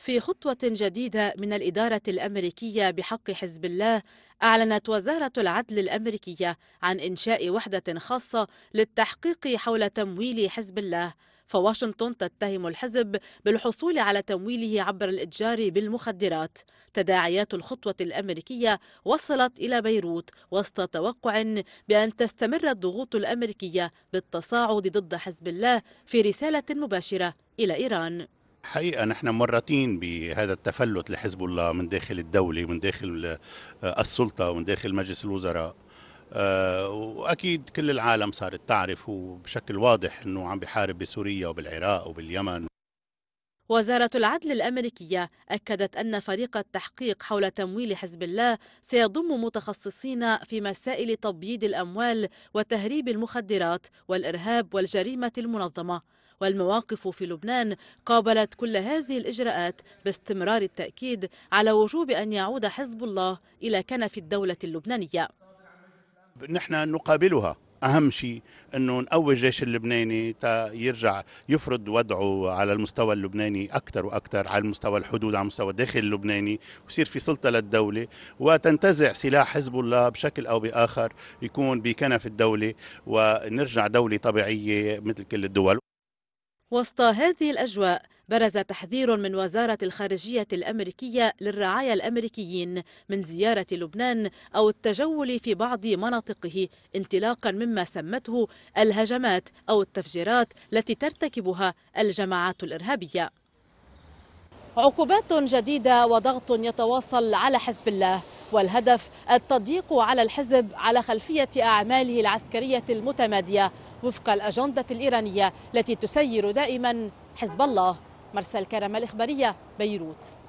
في خطوة جديدة من الإدارة الأمريكية بحق حزب الله أعلنت وزارة العدل الأمريكية عن إنشاء وحدة خاصة للتحقيق حول تمويل حزب الله فواشنطن تتهم الحزب بالحصول على تمويله عبر الاتجار بالمخدرات تداعيات الخطوه الامريكيه وصلت الى بيروت وسط توقع بان تستمر الضغوط الامريكيه بالتصاعد ضد حزب الله في رساله مباشره الى ايران حقيقة نحن مرتين بهذا التفلت لحزب الله من داخل الدولة من داخل آه، السلطة ومن داخل مجلس الوزراء آه، واكيد كل العالم صارت تعرف وبشكل واضح انه عم بحارب بسوريا وبالعراق وباليمن وزارة العدل الأمريكية أكدت أن فريق التحقيق حول تمويل حزب الله سيضم متخصصين في مسائل تبييض الأموال وتهريب المخدرات والإرهاب والجريمة المنظمة والمواقف في لبنان قابلت كل هذه الإجراءات باستمرار التأكيد على وجوب أن يعود حزب الله إلى كنف الدولة اللبنانية نحن نقابلها اهم شيء انه نقوي الجيش اللبناني تا يرجع يفرض وضعه على المستوى اللبناني اكثر واكثر على المستوى الحدود على مستوى الداخل اللبناني ويصير في سلطه للدوله وتنتزع سلاح حزب الله بشكل او باخر يكون بكنف الدوله ونرجع دوله طبيعيه مثل كل الدول وسط هذه الأجواء برز تحذير من وزارة الخارجية الأمريكية للرعايا الأمريكيين من زيارة لبنان أو التجول في بعض مناطقه انطلاقا مما سمته الهجمات أو التفجيرات التي ترتكبها الجماعات الإرهابية عقوبات جديدة وضغط يتواصل على حزب الله والهدف التضييق على الحزب على خلفية أعماله العسكرية المتمادية وفق الأجندة الإيرانية التي تسير دائما حزب الله مرسى الكرم الإخبارية بيروت